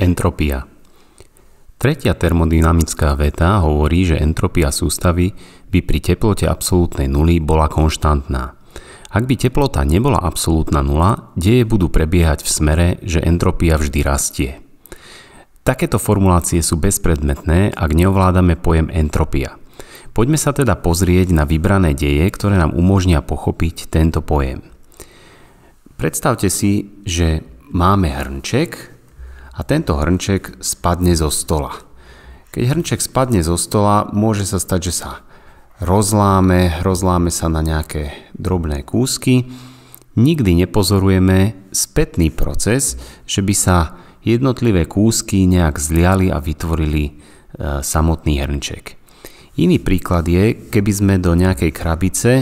Entropia Tretia termodynamická veta hovorí, že entropia sústavy by pri teplote absolútnej nuly bola konštantná. Ak by teplota nebola absolútna nula, deje budú prebiehať v smere, že entropia vždy rastie. Takéto formulácie sú bezpredmetné, ak neovládame pojem entropia. Poďme sa teda pozrieť na vybrané deje, ktoré nám umožnia pochopiť tento pojem. Predstavte si, že máme hrnček, a tento hrnček spadne zo stola. Keď hrnček spadne zo stola, môže sa stať, že sa rozláme, rozláme sa na nejaké drobné kúsky. Nikdy nepozorujeme spätný proces, že by sa jednotlivé kúsky nejak zliali a vytvorili e, samotný hrnček. Iný príklad je, keby sme do nejakej krabice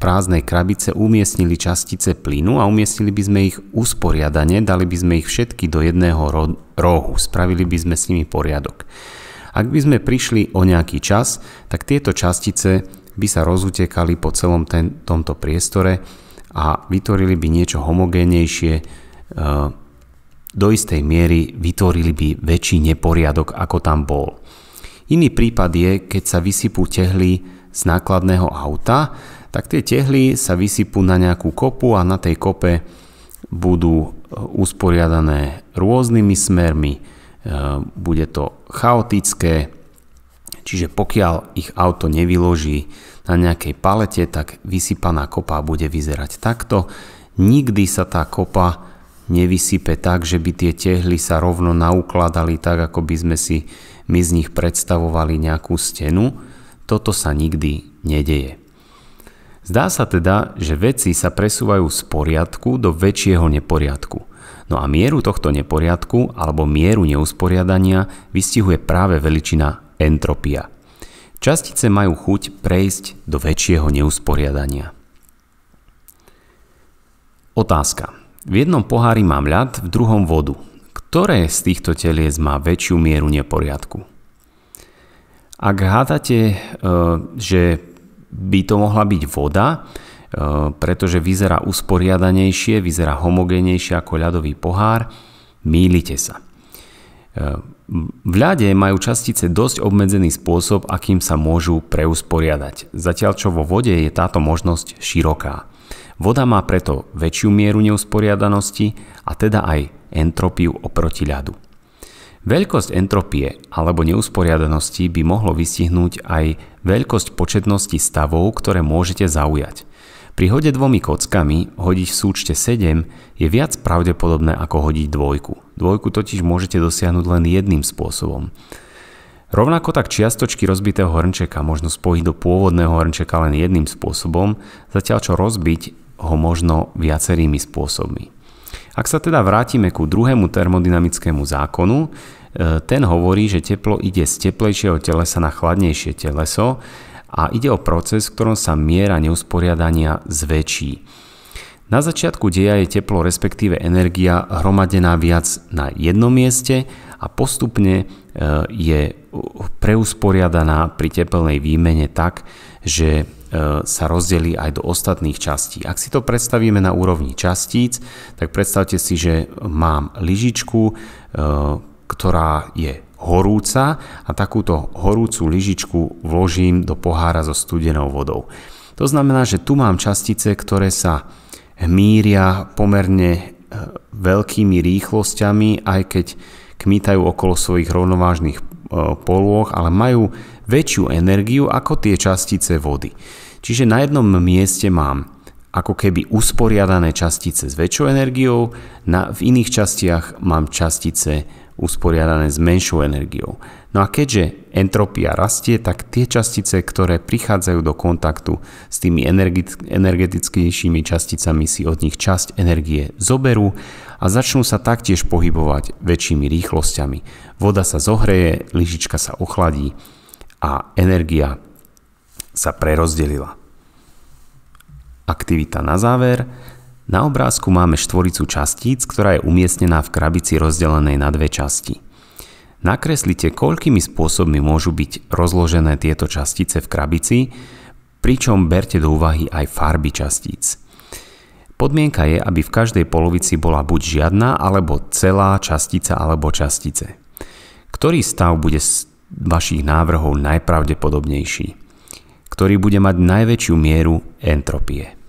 prázdnej krabice umiestnili častice plynu a umiestnili by sme ich usporiadane, dali by sme ich všetky do jedného ro- rohu, spravili by sme s nimi poriadok. Ak by sme prišli o nejaký čas, tak tieto častice by sa rozutekali po celom ten, tomto priestore a vytvorili by niečo homogénejšie, e, do istej miery vytvorili by väčší neporiadok, ako tam bol. Iný prípad je, keď sa vysypú tehly z nákladného auta, tak tie tehly sa vysypú na nejakú kopu a na tej kope budú e, usporiadané rôznymi smermi. E, bude to chaotické, čiže pokiaľ ich auto nevyloží na nejakej palete, tak vysypaná kopa bude vyzerať takto. Nikdy sa tá kopa nevysype tak, že by tie tehly sa rovno naukladali tak, ako by sme si my z nich predstavovali nejakú stenu toto sa nikdy nedeje. Zdá sa teda, že veci sa presúvajú z poriadku do väčšieho neporiadku. No a mieru tohto neporiadku alebo mieru neusporiadania vystihuje práve veličina entropia. Častice majú chuť prejsť do väčšieho neusporiadania. Otázka. V jednom pohári mám ľad, v druhom vodu. Ktoré z týchto telies má väčšiu mieru neporiadku? Ak hádate, e, že by to mohla byť voda, e, pretože vyzerá usporiadanejšie, vyzerá homogénejšie ako ľadový pohár, mýlite sa. E, v ľade majú častice dosť obmedzený spôsob, akým sa môžu preusporiadať, zatiaľ čo vo vode je táto možnosť široká. Voda má preto väčšiu mieru neusporiadanosti a teda aj entropiu oproti ľadu. Veľkosť entropie alebo neusporiadanosti by mohlo vystihnúť aj veľkosť početnosti stavov, ktoré môžete zaujať. Pri hode dvomi kockami hodiť v súčte 7 je viac pravdepodobné ako hodiť dvojku. Dvojku totiž môžete dosiahnuť len jedným spôsobom. Rovnako tak čiastočky rozbitého hrnčeka možno spojiť do pôvodného hrnčeka len jedným spôsobom, zatiaľ čo rozbiť ho možno viacerými spôsobmi. Ak sa teda vrátime ku druhému termodynamickému zákonu, e, ten hovorí, že teplo ide z teplejšieho telesa na chladnejšie teleso a ide o proces, v ktorom sa miera neusporiadania zväčší. Na začiatku deja je teplo, respektíve energia, hromadená viac na jednom mieste a postupne e, je preusporiadaná pri teplnej výmene tak, že e, sa rozdelí aj do ostatných častí. Ak si to predstavíme na úrovni častíc, tak predstavte si, že mám lyžičku, e, ktorá je horúca a takúto horúcu lyžičku vložím do pohára so studenou vodou. To znamená, že tu mám častice, ktoré sa míria pomerne e, veľkými rýchlosťami, aj keď kmitajú okolo svojich rovnovážnych e, polôch, ale majú väčšiu energiu ako tie častice vody. Čiže na jednom mieste mám ako keby usporiadané častice s väčšou energiou, na, v iných častiach mám častice usporiadané s menšou energiou. No a keďže entropia rastie, tak tie častice, ktoré prichádzajú do kontaktu s tými energetickejšími časticami si od nich časť energie zoberú a začnú sa taktiež pohybovať väčšími rýchlosťami. Voda sa zohreje, lyžička sa ochladí a energia sa prerozdelila. Aktivita na záver. Na obrázku máme štvoricu častíc, ktorá je umiestnená v krabici rozdelenej na dve časti. Nakreslite, koľkými spôsobmi môžu byť rozložené tieto častice v krabici, pričom berte do úvahy aj farby častíc. Podmienka je, aby v každej polovici bola buď žiadna, alebo celá častica alebo častice. Ktorý stav bude z vašich návrhov najpravdepodobnejší? Ktorý bude mať najväčšiu mieru entropie?